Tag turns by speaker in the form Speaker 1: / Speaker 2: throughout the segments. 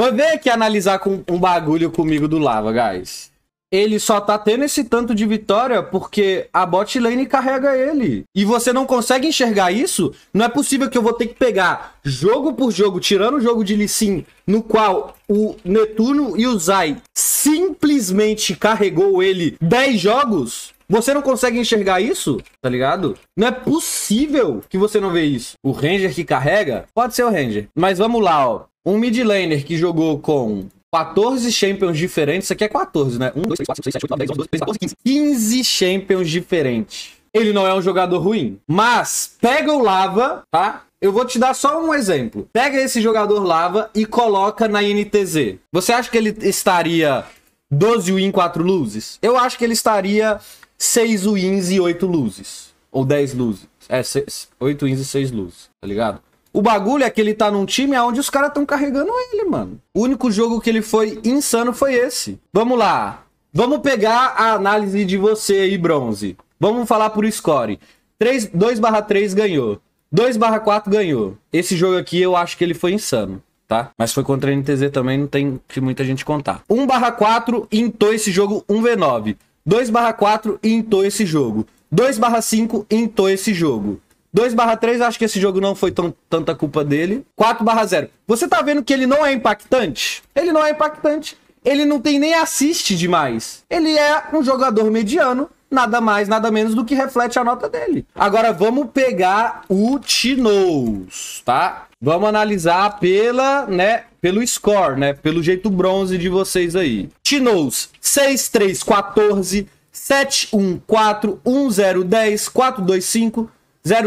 Speaker 1: Vai ver aqui analisar com um bagulho comigo do Lava, guys. Ele só tá tendo esse tanto de vitória porque a bot lane carrega ele. E você não consegue enxergar isso? Não é possível que eu vou ter que pegar jogo por jogo, tirando o jogo de Lissin, no qual o Netuno e o Zai simplesmente carregou ele 10 jogos? Você não consegue enxergar isso, tá ligado? Não é possível que você não vê isso. O Ranger que carrega, pode ser o Ranger. Mas vamos lá, ó. Um mid laner que jogou com 14 champions diferentes. Isso aqui é 14, né? 1, 2, 3, 4, 5, 6, 7, 8, 9, 10, 11, 12, 13, 14, 15. 15 champions diferentes. Ele não é um jogador ruim. Mas pega o Lava, tá? Eu vou te dar só um exemplo. Pega esse jogador Lava e coloca na NTZ. Você acha que ele estaria 12 win, 4 luzes? Eu acho que ele estaria 6 wins e 8 luzes. Ou 10 luzes. É, 6, 8 wins e 6 luzes, tá ligado? O bagulho é que ele tá num time onde os caras estão carregando ele, mano. O único jogo que ele foi insano foi esse. Vamos lá. Vamos pegar a análise de você aí, bronze. Vamos falar por score. 3, 2/3 ganhou. 2/4 ganhou. Esse jogo aqui eu acho que ele foi insano. Tá? Mas foi contra a NTZ também, não tem que muita gente contar. 1/4 intou esse jogo 1v9. 2/4 intou esse jogo. 2/5 intou esse jogo. 2/3 acho que esse jogo não foi tão, tanta culpa dele. 4/0. Você tá vendo que ele não é impactante? Ele não é impactante. Ele não tem nem assiste demais. Ele é um jogador mediano nada mais, nada menos do que reflete a nota dele. Agora vamos pegar o Tinous, tá? Vamos analisar pela, né, pelo score, né, pelo jeito bronze de vocês aí. Tinous 5 0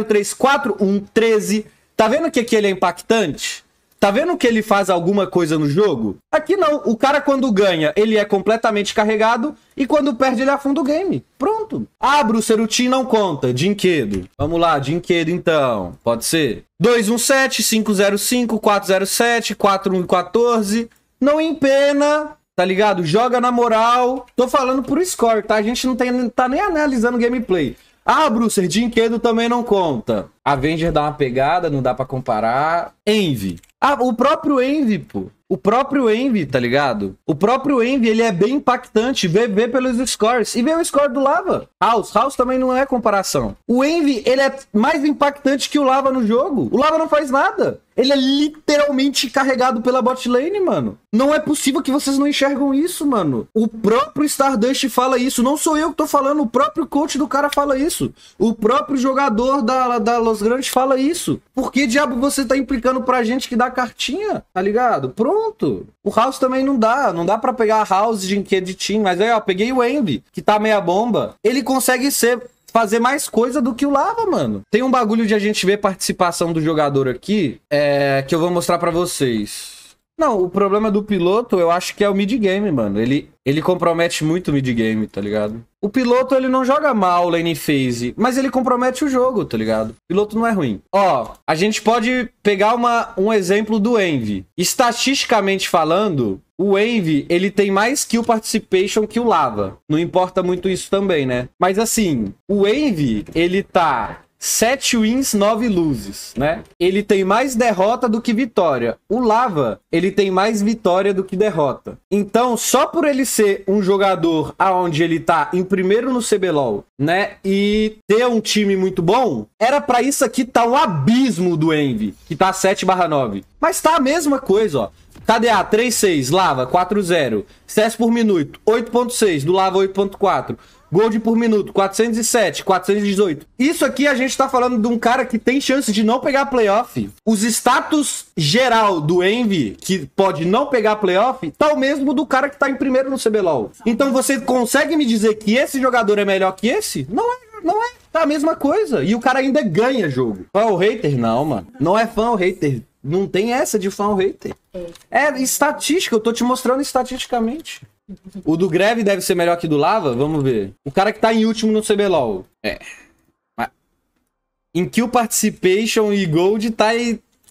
Speaker 1: 3 4 1 13. Tá vendo que aqui ele é impactante? Tá vendo que ele faz alguma coisa no jogo? Aqui não. O cara, quando ganha, ele é completamente carregado. E quando perde, ele afunda o game. Pronto. Ah, o Team não conta. Dinquedo. Vamos lá, Dinquedo então. Pode ser? 217, 505, 407, 4114. Não empena. Tá ligado? Joga na moral. Tô falando por score, tá? A gente não tem, tá nem analisando gameplay. Ah, Brucer, Dinquedo também não conta. Avenger dá uma pegada, não dá para comparar. Envy. Ah, o próprio Envy, pô. O próprio Envy, tá ligado? O próprio Envy, ele é bem impactante. Vê, vê pelos scores. E vê o score do Lava. House. House também não é comparação. O Envy, ele é mais impactante que o Lava no jogo. O Lava não faz nada. Ele é literalmente carregado pela botlane, mano. Não é possível que vocês não enxergam isso, mano. O próprio Stardust fala isso. Não sou eu que tô falando, o próprio coach do cara fala isso. O próprio jogador da, da Los Grandes fala isso. Por que diabo você tá implicando pra gente que dá cartinha? Tá ligado? Pronto. O House também não dá. Não dá para pegar House de que é de Team. Mas aí, ó, peguei o Andy, que tá meia bomba. Ele consegue ser fazer mais coisa do que o Lava, mano. Tem um bagulho de a gente ver participação do jogador aqui, é, que eu vou mostrar para vocês. Não, o problema do piloto, eu acho que é o mid game, mano. Ele, ele compromete muito o mid game, tá ligado? O piloto, ele não joga mal lane phase, mas ele compromete o jogo, tá ligado? O piloto não é ruim. Ó, a gente pode pegar uma, um exemplo do Envy. Estatisticamente falando, o Envy, ele tem mais kill participation que o Lava. Não importa muito isso também, né? Mas assim, o Envy, ele tá 7 wins, 9 luzes, né? Ele tem mais derrota do que vitória. O Lava, ele tem mais vitória do que derrota. Então, só por ele ser um jogador aonde ele tá em primeiro no CBLOL, né? E ter um time muito bom, era para isso aqui tá um abismo do Envy, que tá 7/9. Mas tá a mesma coisa, ó. KDA 3.6, Lava 4.0, CS por minuto 8.6, do Lava 8.4. Gold por minuto, 407, 418. Isso aqui a gente tá falando de um cara que tem chance de não pegar playoff. Os status geral do Envy, que pode não pegar playoff, tá o mesmo do cara que tá em primeiro no CBLOL. Então você consegue me dizer que esse jogador é melhor que esse? Não é, não é. Tá a mesma coisa. E o cara ainda ganha jogo. Fã o hater? Não, mano. Não é fã o hater. Não tem essa de fã o hater. É. é estatística, eu tô te mostrando estatisticamente. O do Greve deve ser melhor que do Lava? Vamos ver. O cara que tá em último no CBLOL. É. Em kill participation e gold tá,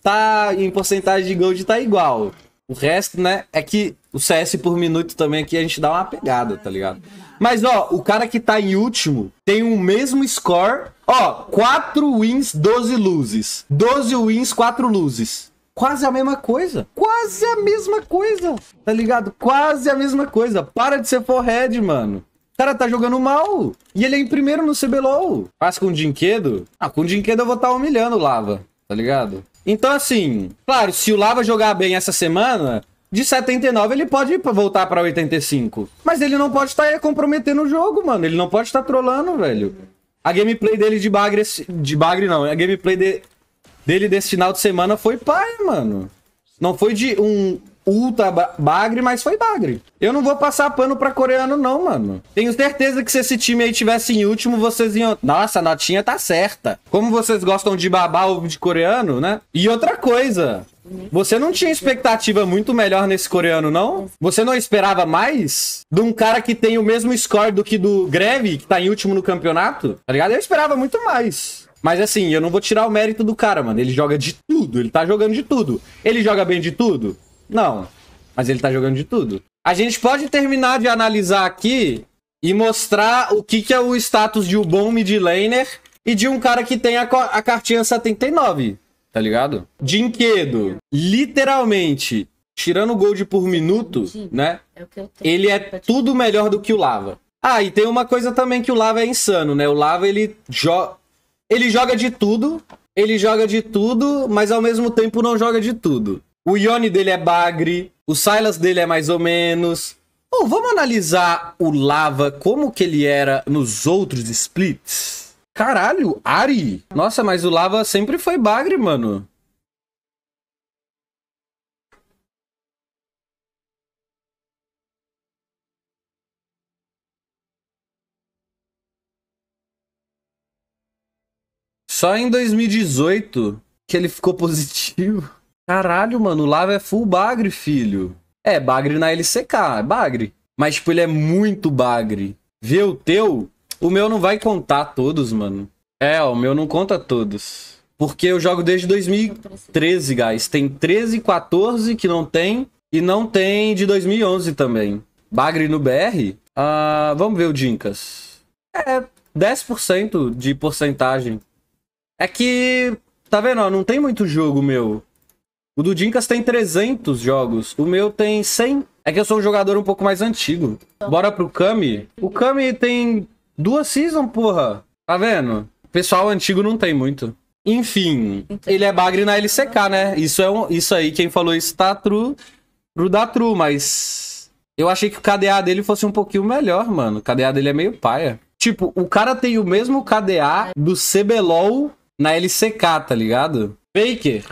Speaker 1: tá em porcentagem de gold tá igual. O resto, né, é que o CS por minuto também aqui a gente dá uma pegada, tá ligado? Mas, ó, o cara que tá em último tem o mesmo score. Ó, 4 wins, 12 loses. 12 wins, 4 loses quase a mesma coisa. Quase a mesma coisa, tá ligado? Quase a mesma coisa. Para de ser forehead, mano. O cara tá jogando mal. E ele é em primeiro no CBLOL. Faz com o Dinquedo? Ah, com o Dinquedo eu vou estar tá humilhando o Lava, tá ligado? Então, assim, claro, se o Lava jogar bem essa semana, de 79 ele pode voltar pra 85. Mas ele não pode estar tá é, comprometendo o jogo, mano. Ele não pode estar tá trolando, velho. A gameplay dele de bagre... De bagre não, a gameplay de dele desse final de semana foi pai, mano. Não foi de um ultra bagre, mas foi bagre. Eu não vou passar pano pra coreano, não, mano. Tenho certeza que se esse time aí tivesse em último, vocês iam. Nossa, a notinha tá certa. Como vocês gostam de babar ovo de coreano, né? E outra coisa. Você não tinha expectativa muito melhor nesse coreano, não? Você não esperava mais de um cara que tem o mesmo score do que do Greve, que tá em último no campeonato? Tá ligado? Eu esperava muito mais. Mas assim, eu não vou tirar o mérito do cara, mano. Ele joga de tudo, ele tá jogando de tudo. Ele joga bem de tudo? Não. Mas ele tá jogando de tudo. A gente pode terminar de analisar aqui e mostrar o que, que é o status de um bom mid laner e de um cara que tem a, a cartinha 79, tá ligado? Dinquedo, literalmente, tirando o gold por minuto, né? É ele é tudo melhor do que o Lava. Ah, e tem uma coisa também que o Lava é insano, né? O Lava, ele joga ele joga de tudo, ele joga de tudo, mas ao mesmo tempo não joga de tudo. O Yone dele é bagre, o Silas dele é mais ou menos. Bom, vamos analisar o Lava, como que ele era nos outros splits? Caralho, Ari! Nossa, mas o Lava sempre foi bagre, mano. Só em 2018 que ele ficou positivo. Caralho, mano, o Lava é full bagre, filho. É, bagre na LCK, é bagre. Mas, tipo, ele é muito bagre. Vê o teu, o meu não vai contar todos, mano. É, o meu não conta todos. Porque eu jogo desde 2013, guys. Tem 13, 14 que não tem. E não tem de 2011 também. Bagre no BR? Ah, vamos ver o Dinkas. É, 10% de porcentagem. É que, tá vendo, ó, não tem muito jogo meu. O do Dinkas tem 300 jogos, o meu tem 100. É que eu sou um jogador um pouco mais antigo. Bora pro Kami? O Kami tem duas seasons, porra. Tá vendo? pessoal antigo não tem muito. Enfim, ele é bagre na LCK, né? Isso, é um, isso aí, quem falou isso tá true, Pro da true, mas... Eu achei que o KDA dele fosse um pouquinho melhor, mano. O KDA dele é meio paia. Tipo, o cara tem o mesmo KDA do CBLOL na LCK, tá ligado? Faker.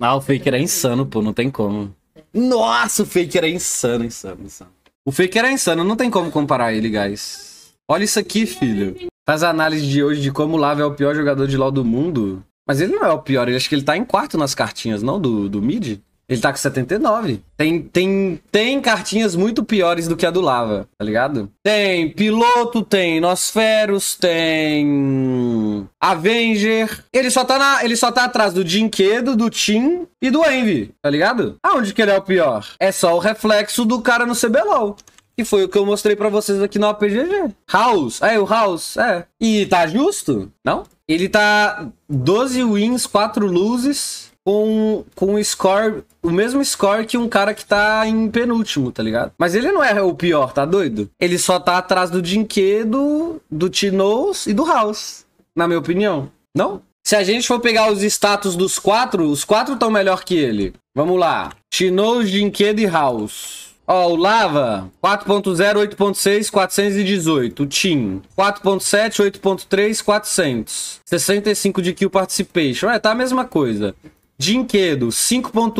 Speaker 1: Ah, o Faker é insano, pô, não tem como. Nossa, o Faker é insano, insano, insano. O Faker é insano, não tem como comparar ele, guys. Olha isso aqui, filho. Faz a análise de hoje de como o Lava é o pior jogador de LoL do mundo. Mas ele não é o pior, ele acho que ele tá em quarto nas cartinhas, não? Do, do mid? Ele tá com 79. Tem, tem, tem cartinhas muito piores do que a do Lava, tá ligado? Tem Piloto, tem Nosferos, tem Avenger. Ele só tá, na, ele só tá atrás do jinquedo, do Tim e do Envy, tá ligado? Aonde que ele é o pior? É só o reflexo do cara no CBLOL. que foi o que eu mostrei para vocês aqui no APGG. House, é o House, é. E tá justo? Não? Ele tá 12 wins, 4 loses, com, com um score, o mesmo score que um cara que tá em penúltimo, tá ligado? Mas ele não é o pior, tá doido? Ele só tá atrás do Dinquedo, do Tinous e do House, na minha opinião. Não? Se a gente for pegar os status dos quatro, os quatro estão melhor que ele. Vamos lá. Tinous, Dinquedo e House. Ó, o Lava, 4.0, 8.6, 418. O Tim, 4.7, 8.3, 400. 65 de kill participation. É, tá a mesma coisa. Dinquedo, 5.1,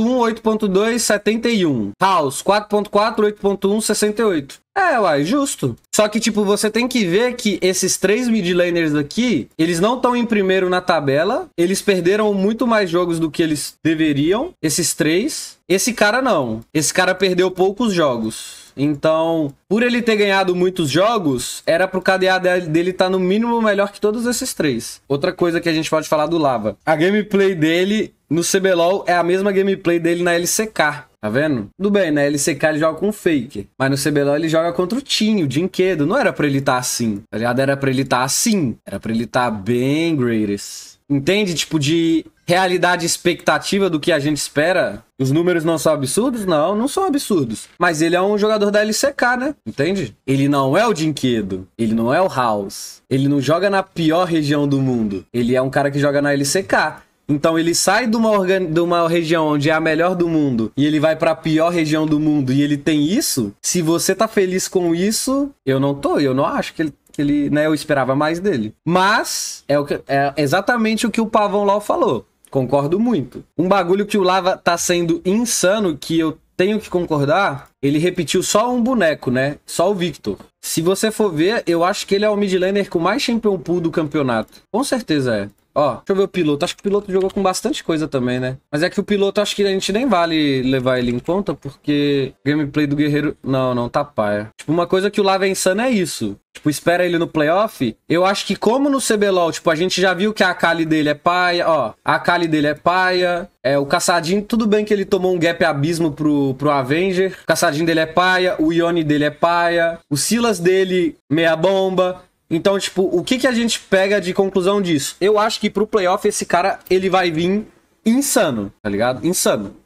Speaker 1: 8.2, 71. House, 4.4, 8.1, 68. É, uai, justo. Só que, tipo, você tem que ver que esses três mid laners aqui, eles não estão em primeiro na tabela. Eles perderam muito mais jogos do que eles deveriam, esses três. Esse cara não. Esse cara perdeu poucos jogos. Então, por ele ter ganhado muitos jogos, era pro KDA dele estar tá no mínimo melhor que todos esses três. Outra coisa que a gente pode falar do Lava. A gameplay dele no CBLOL é a mesma gameplay dele na LCK. Tá vendo? Tudo bem, né? LCK ele joga com fake Mas no CBLOL ele joga contra o Tinho, o Dinquedo. Não era pra ele estar tá assim, tá ligado? Era pra ele estar tá assim. Era pra ele estar tá bem greatest. Entende? Tipo, de realidade expectativa do que a gente espera. Os números não são absurdos? Não, não são absurdos. Mas ele é um jogador da LCK, né? Entende? Ele não é o Dinquedo. Ele não é o House. Ele não joga na pior região do mundo. Ele é um cara que joga na LCK. Então ele sai de uma, de uma região onde é a melhor do mundo e ele vai para a pior região do mundo e ele tem isso. Se você tá feliz com isso, eu não tô, eu não acho que ele ele, né, eu esperava mais dele. Mas é, o que, é exatamente o que o Pavão Lau falou. Concordo muito. Um bagulho que o Lava tá sendo insano, que eu tenho que concordar, ele repetiu só um boneco, né? Só o Victor. Se você for ver, eu acho que ele é o midlaner com mais champion pool do campeonato. Com certeza é. Ó, deixa eu ver o piloto. Acho que o piloto jogou com bastante coisa também, né? Mas é que o piloto acho que a gente nem vale levar ele em conta, porque gameplay do guerreiro. Não, não, tá paia. Tipo, uma coisa que o Lava é insano é isso. Tipo, espera ele no playoff. Eu acho que, como no CBLOL, tipo, a gente já viu que a Kali dele é paia. Ó, a Kali dele é paia. É, o Caçadinho, tudo bem que ele tomou um gap abismo pro, pro Avenger. O Caçadinho dele é paia. O Ione dele é paia. O Silas dele, meia bomba. Então, tipo, o que, que a gente pega de conclusão disso? Eu acho que pro playoff esse cara, ele vai vir insano, tá ligado? Insano.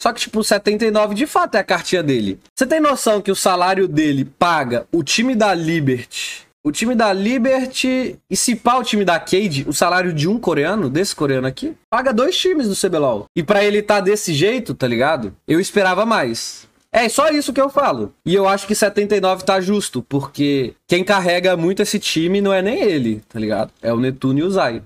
Speaker 1: Só que, tipo, 79 de fato é a cartinha dele. Você tem noção que o salário dele paga o time da Liberty o time da Liberty e se pá o time da Cade, o salário de um coreano, desse coreano aqui, paga dois times do CBLOL. E para ele tá desse jeito, tá ligado? Eu esperava mais. É só isso que eu falo. E eu acho que 79 tá justo, porque quem carrega muito esse time não é nem ele, tá ligado? É o Netuno e o Zay.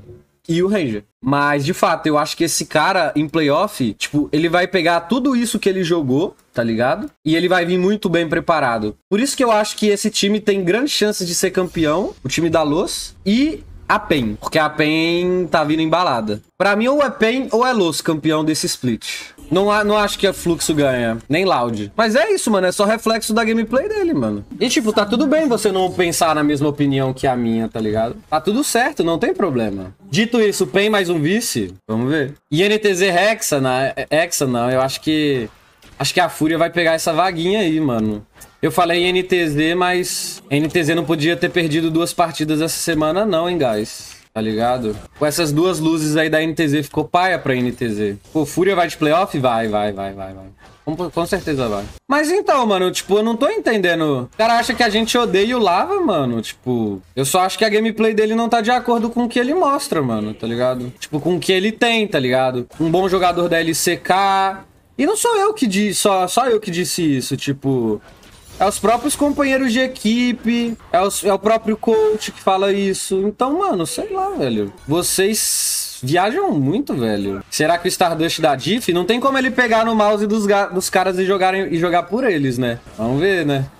Speaker 1: E o Ranger. Mas, de fato, eu acho que esse cara em playoff, tipo, ele vai pegar tudo isso que ele jogou, tá ligado? E ele vai vir muito bem preparado. Por isso que eu acho que esse time tem grande chance de ser campeão, o time da Luz. E a PEN, porque a PEN tá vindo embalada. Pra mim, ou é PEN ou é Luz campeão desse split. Não, não acho que a Fluxo ganha, nem Loud. Mas é isso, mano, é só reflexo da gameplay dele, mano. E tipo, tá tudo bem você não pensar na mesma opinião que a minha, tá ligado? Tá tudo certo, não tem problema. Dito isso, PEN mais um vice, vamos ver. NTZ Hexa, né? Hexa não, eu acho que... Acho que a Fúria vai pegar essa vaguinha aí, mano. Eu falei NTZ, mas NTZ não podia ter perdido duas partidas essa semana não, hein, guys tá ligado? Com essas duas luzes aí da NTZ ficou paia pra NTZ. Pô, Fúria vai de playoff? Vai, vai, vai, vai, vai. Com, com certeza vai. Mas então, mano, tipo, eu não tô entendendo. O cara acha que a gente odeia o Lava, mano. Tipo, eu só acho que a gameplay dele não tá de acordo com o que ele mostra, mano, tá ligado? Tipo, com o que ele tem, tá ligado? Um bom jogador da LCK, e não sou eu que disse, só, só eu que disse isso, tipo, é os próprios companheiros de equipe, é, os, é o próprio coach que fala isso. Então, mano, sei lá, velho. Vocês viajam muito, velho. Será que o Stardust da Diff não tem como ele pegar no mouse dos, dos caras e, jogarem, e jogar por eles, né? Vamos ver, né?